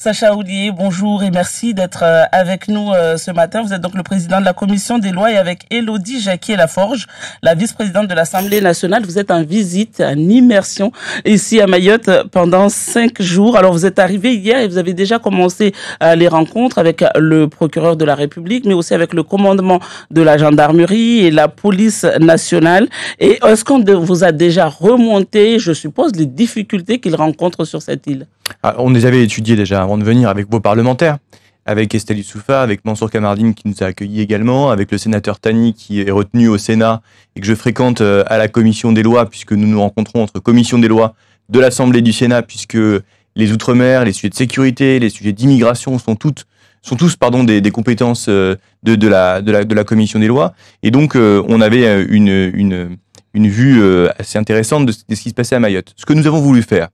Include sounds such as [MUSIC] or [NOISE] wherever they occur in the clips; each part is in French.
Sacha Oulier, bonjour et merci d'être euh, avec nous euh, ce matin. Vous êtes donc le président de la commission des lois et avec Elodie Jacquier-Laforge, la vice-présidente de l'Assemblée nationale. Vous êtes en visite, en immersion ici à Mayotte euh, pendant cinq jours. Alors vous êtes arrivé hier et vous avez déjà commencé les rencontres avec le procureur de la République, mais aussi avec le commandement de la gendarmerie et la police nationale. Et est-ce qu'on vous a déjà remonté, je suppose, les difficultés qu'ils rencontrent sur cette île ah, on les avait étudiés déjà avant de venir avec vos parlementaires, avec Estelle Soufa, avec Mansour Kamardine qui nous a accueillis également, avec le sénateur Tani qui est retenu au Sénat et que je fréquente euh, à la commission des lois puisque nous nous rencontrons entre commission des lois de l'Assemblée du Sénat puisque les outre-mer, les sujets de sécurité, les sujets d'immigration sont toutes sont tous pardon des, compétences euh, de, la, commission des lois et donc euh, on avait une vue assez intéressante de ce qui se passait à Mayotte. Ce que nous avons voulu faire,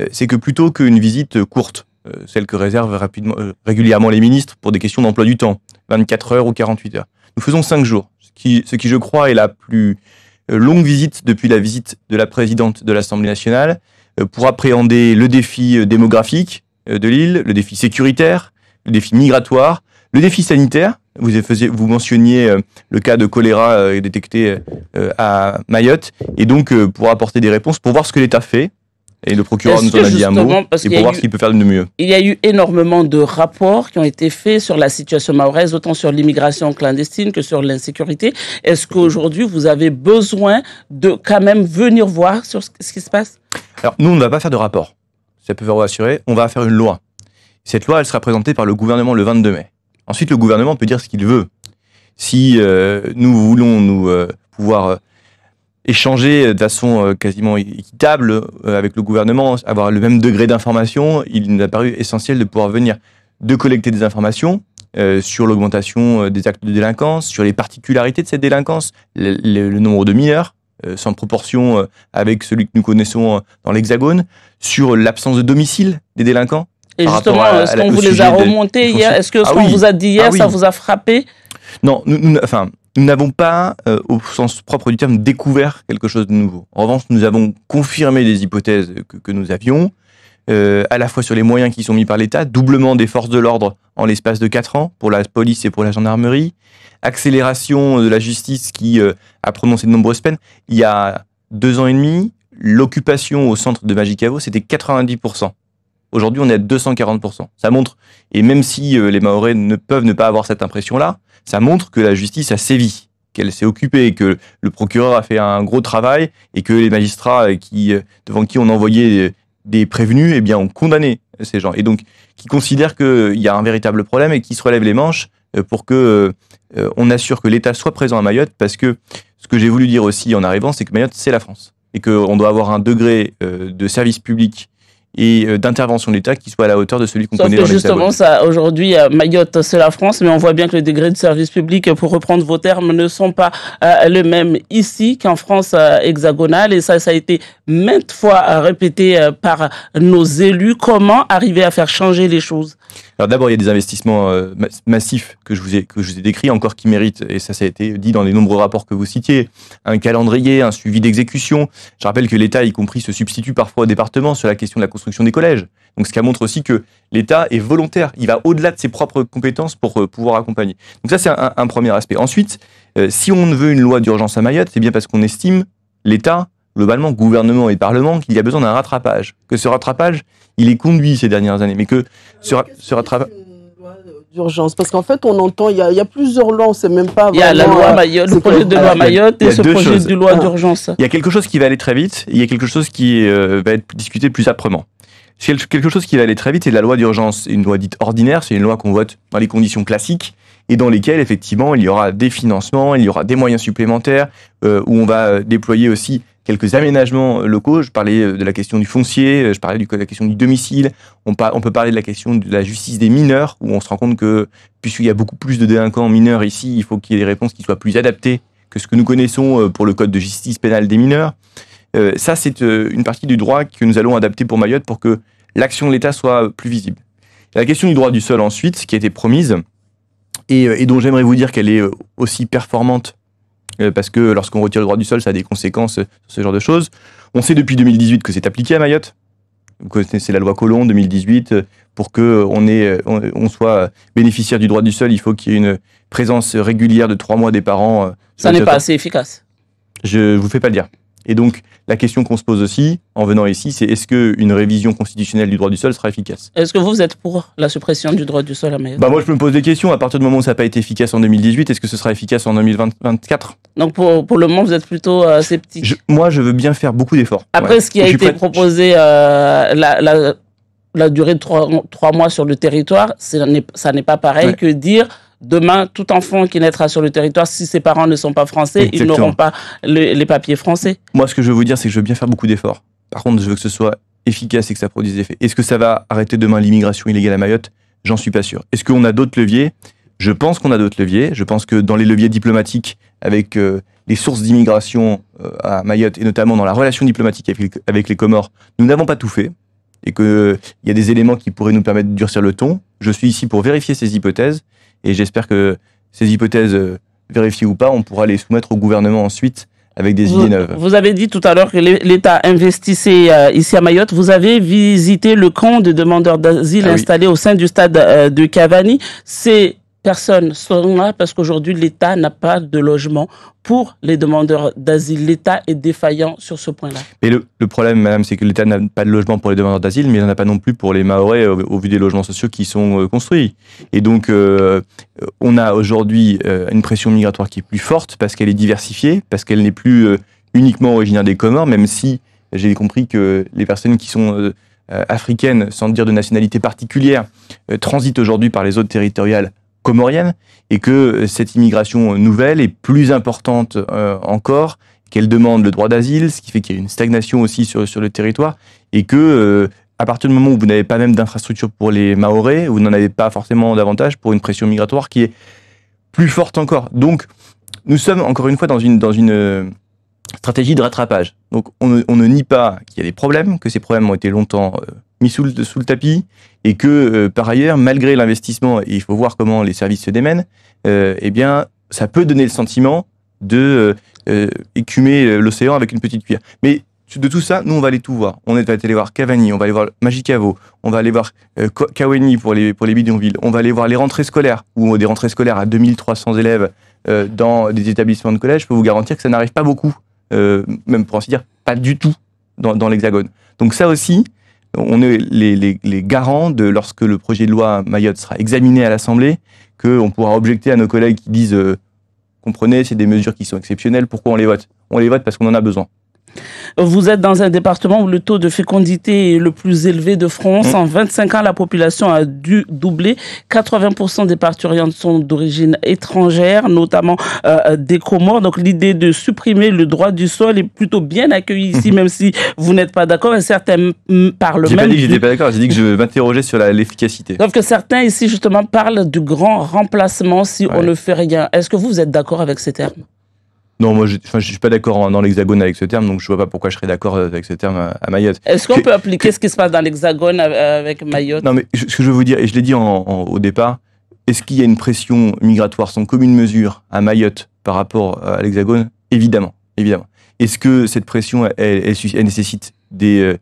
euh, c'est que plutôt qu'une visite courte, euh, celle que réservent rapidement, euh, régulièrement les ministres pour des questions d'emploi du temps, 24 heures ou 48 heures, nous faisons 5 jours, ce qui, ce qui je crois est la plus longue visite depuis la visite de la présidente de l'Assemblée nationale pour appréhender le défi démographique de l'île, le défi sécuritaire, le défi migratoire, le défi sanitaire. Vous, vous mentionniez le cas de choléra détecté à Mayotte, et donc pour apporter des réponses, pour voir ce que l'État fait, et le procureur nous en a dit un mot pour voir ce qu'il peut faire de mieux. Il y a eu énormément de rapports qui ont été faits sur la situation maoraise, autant sur l'immigration clandestine que sur l'insécurité. Est-ce qu'aujourd'hui vous avez besoin de quand même venir voir sur ce qui se passe Alors nous, on ne va pas faire de rapport. Ça peut vous rassurer. On va faire une loi. Cette loi, elle sera présentée par le gouvernement le 22 mai. Ensuite, le gouvernement peut dire ce qu'il veut. Si euh, nous voulons nous euh, pouvoir euh, échanger euh, de façon euh, quasiment équitable euh, avec le gouvernement, avoir le même degré d'information, il nous a paru essentiel de pouvoir venir de collecter des informations sur l'augmentation des actes de délinquance, sur les particularités de cette délinquance, le, nombre de mineurs sans proportion avec celui que nous connaissons dans l'Hexagone, sur l'absence de domicile des délinquants. Et justement, est-ce qu'on vous a hier Est-ce que ce ah qu'on vous a dit hier, ah ça vous a frappé Non, nous, enfin, nous n'avons pas, euh, au sens propre du terme, découvert quelque chose de nouveau. En revanche, nous avons confirmé les hypothèses que, nous avions, euh, à la fois sur les moyens qui sont mis par l'État, doublement des forces de l'ordre en l'espace de quatre ans, pour la police et pour la gendarmerie, accélération de la justice qui euh, a prononcé de nombreuses peines. Il y a deux ans et demi, l'occupation au centre de Magicavo, c'était 90%. Aujourd'hui, on est à 240%. Ça montre, et même si euh, les Maorais ne peuvent ne pas avoir cette impression-là, ça montre que la justice a sévi, qu'elle s'est occupée, que le procureur a fait un gros travail et que les magistrats euh, qui, euh, devant qui on envoyait des prévenus, eh bien, ont condamné ces gens. Et donc, qui considèrent qu'il y a un véritable problème et qui se relèvent les manches pour que on assure que l'État soit présent à Mayotte, parce que ce que j'ai voulu dire aussi en arrivant, c'est que Mayotte, c'est la France. Et qu'on doit avoir un degré de service public et euh, d'intervention de l'État qui soit à la hauteur de celui qu'on connaît que justement, ça, aujourd'hui, euh, Mayotte, c'est la France, mais on voit bien que le degré de service public, pour reprendre vos termes, ne sont pas les euh, le même ici qu'en France hexagonale. Et ça, ça a été maintes fois répété par nos élus. Comment arriver à faire changer les choses alors d'abord, il y a des investissements euh, massifs que je vous ai que je vous ai décrits, encore qui méritent, et ça, ça a été dit dans les nombreux rapports que vous citiez, un calendrier, un suivi d'exécution. Je rappelle que l'État, y compris, se substitue parfois au département sur la question de la construction des collèges. Donc, ce qui montre aussi que l'État est volontaire. Il va au-delà de ses propres compétences pour euh, pouvoir accompagner. Donc ça, c'est un, premier aspect. Ensuite, euh, si on veut une loi d'urgence à Mayotte, c'est bien parce qu'on estime l'État globalement, gouvernement et parlement, qu'il y a besoin d'un rattrapage. Que ce rattrapage, il est conduit ces dernières années, mais que ce, ra ce rattrapage euh, d'urgence Parce qu'en fait, on entend, il y, a, y a plusieurs lois, sait même pas. Il y a la loi euh, Mayotte, le projet de loi Mayotte et ce projet de loi ah. d'urgence. Il y a quelque chose qui va aller très vite, il y a quelque chose qui euh, va être discuté plus âprement. Quelque chose qui va aller très vite, c'est la loi d'urgence. Une loi dite ordinaire, c'est une loi qu'on vote dans les conditions classiques et dans lesquelles, effectivement, il y aura des financements, il y aura des moyens supplémentaires, où on va déployer aussi quelques aménagements euh, locaux. Je parlais euh, de la question du foncier, euh, je parlais de la question du domicile. On, on peut parler de la question de la justice des mineurs, où on se rend compte que, puisqu'il y a beaucoup plus de délinquants mineurs ici, il faut qu'il y ait des réponses qui soient plus adaptées que ce que nous connaissons pour le code de justice pénale des mineurs. ça, c'est une partie du droit que nous allons adapter pour Mayotte pour que l'action de l'État soit plus visible. La question du droit du sol ensuite, qui a été promise, et, et dont j'aimerais vous dire qu'elle est aussi performante euh, parce que lorsqu'on retire le droit du sol, ça a des conséquences sur ce genre de choses. On sait depuis 2018 que c'est appliqué à Mayotte. c'est la loi Colomb 2018. Pour qu'on on, on soit bénéficiaire du droit du sol, il faut qu'il y ait une présence régulière de trois mois des parents. Euh, ça n'est pas assez efficace. Je vous fais pas le dire. Et donc, la question qu'on se pose aussi, en venant ici, c'est est-ce qu'une révision constitutionnelle du droit du sol sera efficace Est-ce que vous êtes pour la suppression du droit du sol à Mayotte bah Moi, je me pose des questions. À partir du moment où ça n'a pas été efficace en 2018, est-ce que ce sera efficace en 2024 Donc, pour, le moment, vous êtes plutôt euh, sceptique Moi, je veux bien faire beaucoup d'efforts. Après ce qui a été proposé, euh, la, la, durée de trois, mois sur le territoire, ça n'est pas pareil que dire demain, tout enfant qui naîtra sur le territoire, si ses parents ne sont pas français, ils n'auront pas les papiers français. Moi, ce que je veux vous dire, c'est que je veux bien faire beaucoup d'efforts. Par contre, je veux que ce soit efficace et que ça produise des effets. Est-ce que ça va arrêter demain l'immigration illégale à Mayotte J'en suis pas sûr. Est-ce qu'on a d'autres leviers Je pense qu'on a d'autres leviers. Je pense que dans les leviers diplomatiques, avec euh, les sources d'immigration euh, à Mayotte, et notamment dans la relation diplomatique avec, les Comores, nous n'avons pas tout fait et qu'il euh, y a des éléments qui pourraient nous permettre de durcir le ton. Je suis ici pour vérifier ces hypothèses et j'espère que ces hypothèses euh, vérifiées ou pas, on pourra les soumettre au gouvernement ensuite avec des idées neuves. Vous avez dit tout à l'heure que l'État investissait euh, ici à Mayotte. Vous avez visité le camp de demandeurs d'asile ah installé au sein du stade euh, de Cavani. C'est personnes sont là parce qu'aujourd'hui, l'État n'a pas de logement pour les demandeurs d'asile. L'État est défaillant sur ce point-là. Mais le, problème, madame, c'est que l'État n'a pas de logement pour les demandeurs d'asile, mais il n'en a pas non plus pour les Maorais euh, au, vu des logements sociaux qui sont euh, construits. Et donc, euh, on a aujourd'hui une pression migratoire qui est plus forte parce qu'elle est diversifiée, parce qu'elle n'est plus uniquement originaire des communs, même si j'ai compris que les personnes qui sont africaines, sans dire de nationalité particulière, transitent aujourd'hui par les zones territoriales comorienne et que euh, cette immigration nouvelle est plus importante euh, encore, qu'elle demande le droit d'asile, ce qui fait qu'il y a une stagnation aussi sur, sur le territoire et que euh, à partir du moment où vous n'avez pas même d'infrastructure pour les Maorés, vous n'en avez pas forcément davantage pour une pression migratoire qui est plus forte encore. Donc, nous sommes encore une fois dans une, dans une stratégie de rattrapage. Donc, on ne, nie pas qu'il y a des problèmes, que ces problèmes ont été longtemps mis sous le, tapis et que euh, par ailleurs, malgré l'investissement, et il faut voir comment les services se démènent, euh, eh bien, ça peut donner le sentiment de euh, euh, écumer l'océan avec une petite cuillère. Mais de tout ça, nous, on va aller tout voir. On va aller voir Cavani, on va aller voir Magicavo, on va aller voir Kaweni pour les, pour les bidonvilles, on va aller voir les rentrées scolaires, ou des rentrées scolaires à 2300 élèves dans des établissements de collège. Je peux vous garantir que ça n'arrive pas beaucoup, même pour ainsi dire, pas du tout dans l'Hexagone. Donc ça aussi, on est les, garants de lorsque le projet de loi Mayotte sera examiné à l'Assemblée, qu'on pourra objecter à nos collègues qui disent euh, comprenez, c'est des mesures qui sont exceptionnelles, pourquoi on les vote On les vote parce qu'on en a besoin. Vous êtes dans un département où le taux de fécondité est le plus élevé de France. Mmh. En 25 ans, la population a dû doubler. 80% des parturientes sont d'origine étrangère, notamment euh, des Comores. Donc l'idée de supprimer le droit du sol est plutôt bien accueillie ici, mmh. même si vous n'êtes pas d'accord. Et certains mmh, parlent Pas dit que j'étais pas d'accord, j'ai dit que je m'interroger sur l'efficacité. Sauf que certains ici, justement, parlent du grand remplacement si on ne fait rien. Est-ce que vous êtes d'accord avec ces termes non, moi, je, ne suis pas d'accord dans l'Hexagone avec ce terme, donc je ne vois pas pourquoi je serais d'accord avec ce terme à, Mayotte. Est-ce qu'on peut appliquer ce qui se passe dans l'Hexagone avec Mayotte Non, mais ce que je veux vous dire, et je l'ai dit au départ, est-ce qu'il y a une pression migratoire sans commune mesure à Mayotte par rapport à l'Hexagone Évidemment, évidemment. Est-ce que cette pression, elle, nécessite des euh,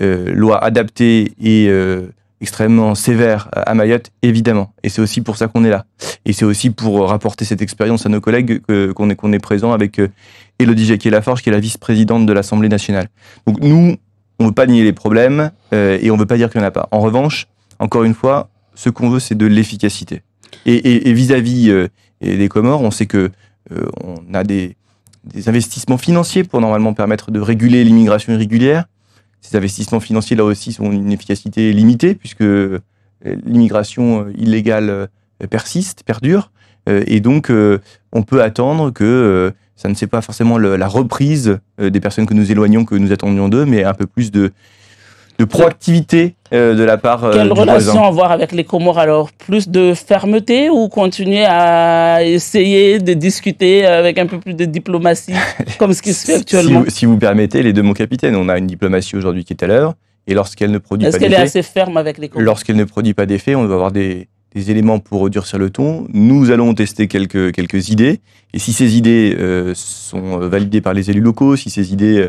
euh, lois adaptées et euh, extrêmement sévère à Mayotte, évidemment. Et c'est aussi pour ça qu'on est là. Et c'est aussi pour euh, rapporter cette expérience à nos collègues qu'on est, qu'on est présent avec euh, Elodie Jacquier-Laforge, qui est la vice-présidente de l'Assemblée nationale. Donc nous, on ne veut pas nier les problèmes euh, et on ne veut pas dire qu'il n'y en a pas. En revanche, encore une fois, ce qu'on veut, c'est de l'efficacité. Et vis-à-vis des Comores, on sait que on a des, des investissements financiers pour normalement permettre de réguler l'immigration irrégulière. Ces investissements financiers, là aussi, sont une efficacité limitée, puisque euh, l'immigration euh, illégale euh, persiste, perdure. Et donc, on peut attendre que ça ne soit pas forcément la reprise des personnes que nous éloignons, que nous attendions d'eux, mais un peu plus de, de proactivité euh, de la part euh, Quelle relation avoir avec les Comores alors Plus de fermeté ou continuer à essayer de discuter avec un peu plus de diplomatie, [LAUGHS] comme ce qui se fait actuellement si, vous, permettez, les deux, mon capitaine, on a une diplomatie aujourd'hui qui est à l'heure, et lorsqu'elle ne produit pas d'effet... Est-ce qu'elle est assez ferme avec les Comores Lorsqu'elle ne produit pas d'effet, on doit avoir des, éléments pour sur le ton. Nous allons tester quelques, quelques idées, et si ces idées euh, sont euh, validées par les élus locaux, si ces idées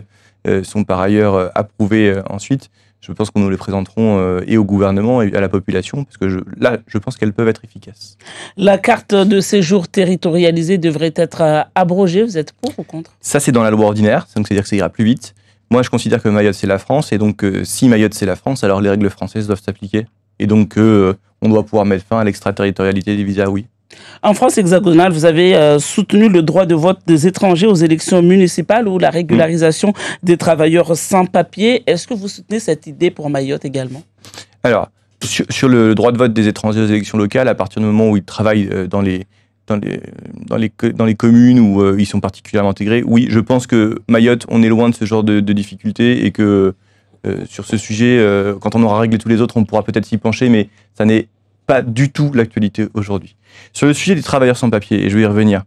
sont par ailleurs approuvées ensuite, je pense qu'on nous les présenterons euh, et au gouvernement et à la population, parce que je, là, je pense qu'elles peuvent être efficaces. La carte de séjour territorialisée devrait être euh, abrogée. Vous êtes pour ou contre Ça, c'est dans la loi ordinaire, c'est-à-dire que ça ira plus vite. Moi, je considère que Mayotte, c'est la France, et donc euh, si Mayotte, c'est la France, alors les règles françaises doivent s'appliquer. Et donc, on doit pouvoir mettre fin à l'extraterritorialité des visas, oui. En France hexagonale, vous avez euh, soutenu le droit de vote des étrangers aux élections municipales ou la régularisation des travailleurs sans papier. Est-ce que vous soutenez cette idée pour Mayotte également Alors, sur, le droit de vote des étrangers aux élections locales, à partir du moment où ils travaillent euh, dans les, dans les, dans les, dans les communes où euh, ils sont particulièrement intégrés, oui, je pense que Mayotte, on est loin de ce genre de, difficultés et que sur ce sujet, quand on aura réglé tous les autres, on pourra peut-être s'y pencher, mais ça n'est pas du tout l'actualité aujourd'hui. Sur le sujet des travailleurs sans papier, et je vais y revenir,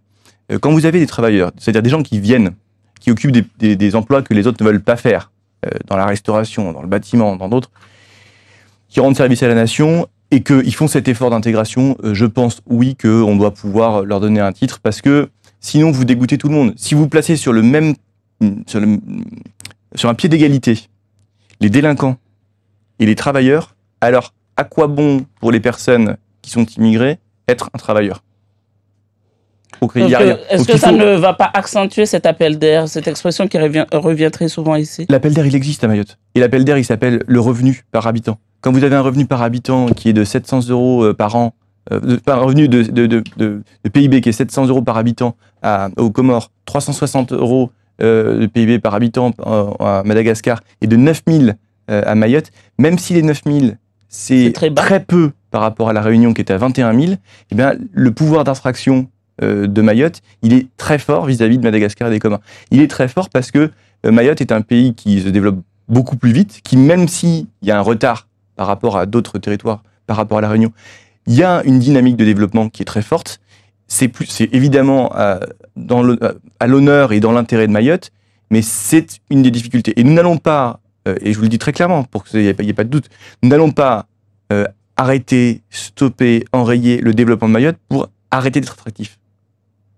euh, quand vous avez des travailleurs, c'est-à-dire des gens qui viennent, qui occupent des, emplois que les autres ne veulent pas faire, euh, dans la restauration, dans le bâtiment, dans d'autres, qui rendent service à la nation et qu'ils font cet effort d'intégration, euh, je pense oui qu'on doit pouvoir leur donner un titre parce que sinon vous dégoûtez tout le monde. Si vous placez sur le même sur un pied d'égalité les délinquants et les travailleurs, alors à quoi bon pour les personnes qui sont immigrées être un travailleur euh, est-ce que ça ne va pas accentuer cet appel d'air, cette expression qui revient, très souvent ici L'appel d'air, il existe à Mayotte. Et l'appel d'air, il s'appelle le revenu par habitant. Quand vous avez un revenu par habitant qui est de 700 euros euh, par an, euh, un revenu de, PIB qui est 700 euros par habitant à, aux Comores, 360 euros de PIB par habitant à Madagascar et de 9000 à Mayotte, même si les 9000 c'est très, peu par rapport à la Réunion qui était à 21 000, eh bien, le pouvoir d'infraction euh, de Mayotte, il est très fort vis-à-vis de Madagascar et des communs. Il est très fort parce que euh, Mayotte est un pays qui se développe beaucoup plus vite, qui même s'il y a un retard par rapport à d'autres territoires, par rapport à la Réunion, il y a une dynamique de développement qui est très forte. C'est évidemment euh, à l'honneur et dans l'intérêt de Mayotte, mais c'est une des difficultés. Et nous n'allons pas euh, et je vous le dis très clairement, pour qu'il n'y ait, pas de doute, nous n'allons pas euh, arrêter, stopper, enrayer le développement de Mayotte pour arrêter d'être attractif.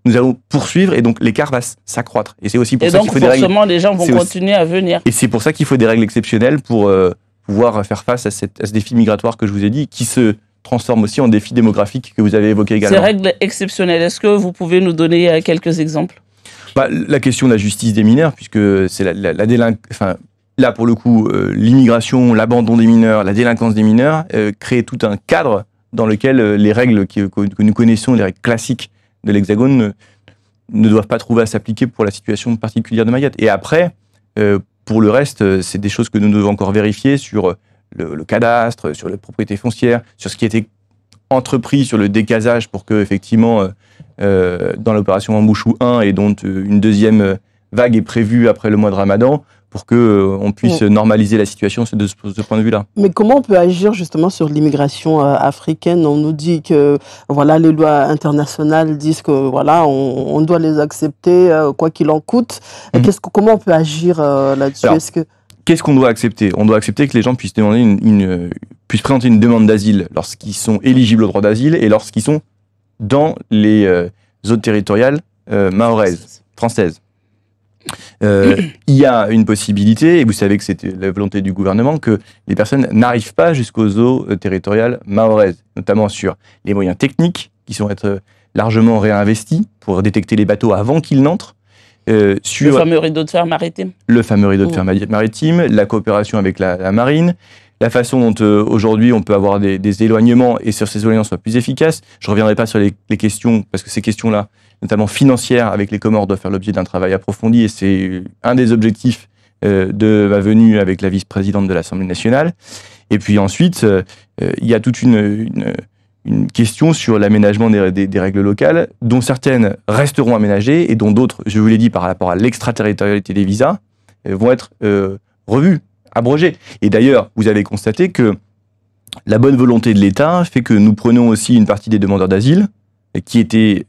Nous allons poursuivre et donc l'écart va s'accroître. Et c'est aussi pour ça qu'il faut des règles. les gens vont continuer à venir. Et c'est pour ça qu'il faut des règles exceptionnelles pour euh, pouvoir faire face à, ce défi migratoire que je vous ai dit, qui se transforme aussi en défi démographique que vous avez évoqué également. Ces règles exceptionnelles, est-ce que vous pouvez nous donner quelques exemples bah, La question de la justice des mineurs, puisque c'est la, la, délinquance là, pour le coup, euh, l'immigration, l'abandon des mineurs, la délinquance des mineurs euh, créent tout un cadre dans lequel euh, les règles que, nous connaissons, les règles classiques de l'Hexagone, ne, doivent pas trouver à s'appliquer pour la situation particulière de Mayotte. Et après, pour le reste, c'est des choses que nous devons encore vérifier sur le, cadastre, sur les propriétés foncières, sur ce qui a été entrepris sur le décasage pour que, effectivement, dans l'opération Embouchou 1 et dont une deuxième vague est prévue après le mois de Ramadan, pour que euh, on puisse mm. normaliser la situation de ce, de ce point de vue-là. Mais comment on peut agir justement sur l'immigration euh, africaine On nous dit que voilà les lois internationales disent que voilà on, doit les accepter euh, quoi qu'il en coûte. Mm. Qu'est-ce que, comment on peut agir là-dessus Est-ce Qu'est-ce qu'on doit accepter On doit accepter que les gens puissent demander une, puissent présenter une demande d'asile lorsqu'ils sont éligibles au droit d'asile et lorsqu'ils sont dans les zones territoriales mahoraises, françaises. Euh, il y a une possibilité, et vous savez que c'était la volonté du gouvernement, que les personnes n'arrivent pas jusqu'aux eaux euh, territoriales mahoraises, notamment sur les moyens techniques qui sont être euh, largement réinvestis pour détecter les bateaux avant qu'ils n'entrent. sur le fameux rideau de fer maritime. Le fameux rideau de fer maritime, la coopération avec la, marine, la façon dont aujourd'hui on peut avoir des, éloignements et sur ces éloignements soient plus efficaces. Je ne reviendrai pas sur les questions, parce que ces questions-là, notamment financière, avec les Comores, doit faire l'objet d'un travail approfondi et c'est euh, un des objectifs euh, de ma venue avec la vice-présidente de l'Assemblée nationale. Et puis ensuite, euh, il y a toute une, question sur l'aménagement des, règles locales, dont certaines resteront aménagées et dont d'autres, je vous l'ai dit par rapport à l'extraterritorialité des visas, vont être revues, abrogées. Et d'ailleurs, vous avez constaté que la bonne volonté de l'État fait que nous prenons aussi une partie des demandeurs d'asile qui étaient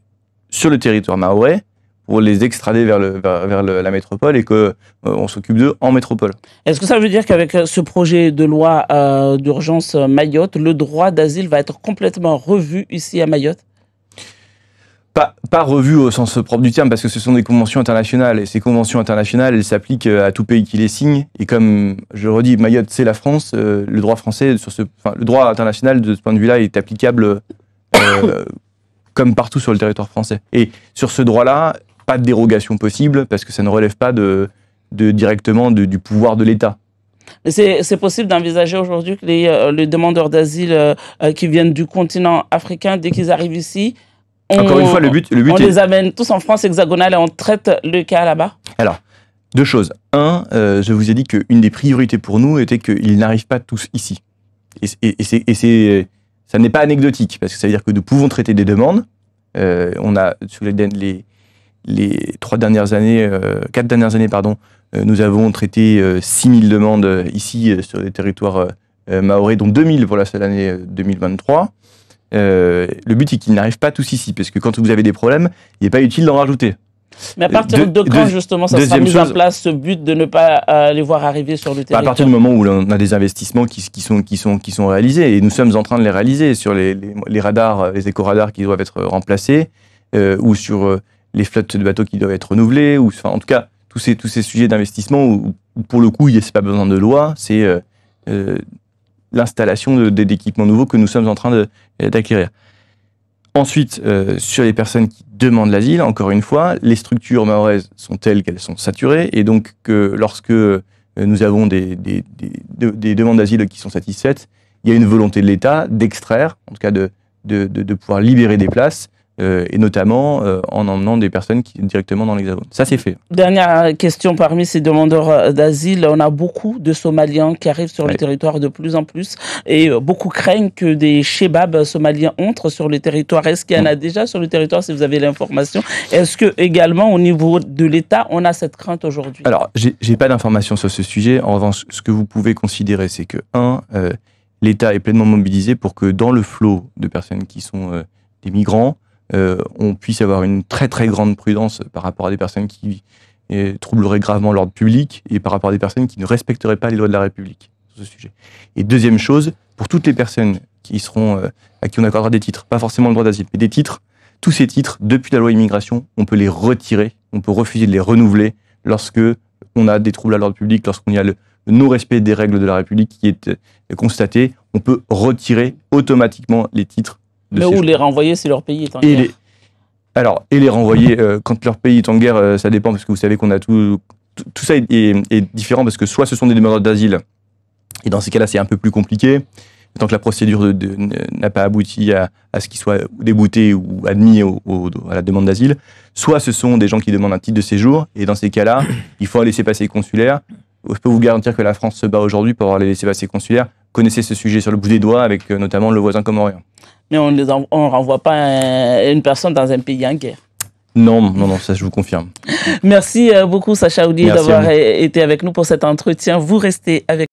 sur le territoire maorais pour les extrader vers, le, vers, la métropole et que euh, on s'occupe d'eux en métropole. Est-ce que ça veut dire qu'avec euh, ce projet de loi euh, d'urgence Mayotte, le droit d'asile va être complètement revu ici à Mayotte pas, revu au sens propre du terme, parce que ce sont des conventions internationales, et ces conventions internationales, elles s'appliquent à tout pays qui les signe, et comme je redis, Mayotte, c'est la France, le droit français, sur ce, le droit international, de ce point de vue-là, est applicable [COUGHS] comme partout sur le territoire français. Et sur ce droit-là, pas de dérogation possible, parce que ça ne relève pas de, de directement du pouvoir de l'État. C'est possible d'envisager aujourd'hui que les, euh, demandeurs d'asile euh, euh, qui viennent du continent africain, dès qu'ils arrivent ici, on, Encore une fois, le but, le but on les amène tous en France hexagonale et on traite le cas là-bas Alors, deux choses. Un, je vous ai dit qu'une des priorités pour nous était qu'ils n'arrivent pas tous ici. et c'est ça n'est pas anecdotique, parce que ça veut dire que nous pouvons traiter des demandes. Euh, on a, sur les, les, trois dernières années, euh, quatre dernières années, pardon, euh, nous avons traité 6000 demandes ici, sur les territoires maorais, dont 2000 pour la seule année 2023. le but est qu'ils n'arrivent pas tous ici, parce que quand vous avez des problèmes, il n'est pas utile d'en rajouter. Mais à partir de, quand, justement, ça sera mis en place ce but de ne pas euh, les voir arriver sur le terrain bah, À partir du moment où on a des investissements qui, sont, qui, sont, qui sont réalisés, et nous sommes en train de les réaliser sur les, les, radars, euh, les éco-radars qui doivent être remplacés, euh, ou sur les flottes de bateaux qui doivent être renouvelées, ou enfin, en tout cas, tous ces, tous ces sujets d'investissement où, où, pour le coup, il n'y a pas besoin de loi, c'est l'installation d'équipements nouveaux que nous sommes en train d'acquérir. Ensuite, euh, sur les personnes qui demandent l'asile, encore une fois, les structures maoraises sont telles qu'elles sont saturées, et donc que lorsque euh, nous avons des, demandes d'asile qui sont satisfaites, il y a une volonté de l'État d'extraire, en tout cas de, de pouvoir libérer des places euh, et notamment euh, en emmenant des personnes directement dans l'Hexagone. Ça, c'est fait. Dernière question parmi ces demandeurs euh, d'asile, on a beaucoup de Somaliens qui arrivent sur le territoire de plus en plus et beaucoup craignent que des Shebabs somaliens entrent sur le territoire. Est-ce qu'il y en a mm. déjà sur le territoire, si vous avez l'information Est-ce que également au niveau de l'État, on a cette crainte aujourd'hui Alors, j'ai pas d'informations sur ce sujet. En revanche, ce que vous pouvez considérer, c'est que, un, l'État est pleinement mobilisé pour que dans le flot de personnes qui sont des migrants, euh, on puisse avoir une très très grande prudence par rapport à des personnes qui euh, troubleraient gravement l'ordre public et par rapport à des personnes qui ne respecteraient pas les lois de la République sur ce sujet. Et deuxième chose, pour toutes les personnes qui seront euh, à qui on accordera des titres, pas forcément le droit d'asile, mais des titres, tous ces titres, depuis la loi immigration, on peut les retirer, on peut refuser de les renouveler lorsque on a des troubles à l'ordre public, lorsqu'on y a le, non-respect des règles de la République qui est constaté, on peut retirer automatiquement les titres mais où les renvoyer si leur pays est en guerre. alors, et les renvoyer euh, quand leur pays est en guerre, euh, ça dépend, parce que vous savez qu'on a tout. Tout, ça est, différent parce que soit ce sont des demandeurs d'asile, et dans ces cas-là, c'est un peu plus compliqué. Tant que la procédure n'a pas abouti à, ce qu'ils soient déboutés ou admis à la demande d'asile, soit ce sont des gens qui demandent un titre de séjour, et dans ces cas-là, il faut laisser-passer consulaire. Je peux vous garantir que la France se bat aujourd'hui pour avoir laisser-passer consulaire. Connaissez ce sujet sur le bout des doigts avec euh, notamment le voisin comorien mais on ne renvoie pas une personne dans un pays en guerre. Non, non, non, ça je vous confirme. Merci euh, beaucoup Sacha Oudi d'avoir été avec nous pour cet entretien. Vous restez avec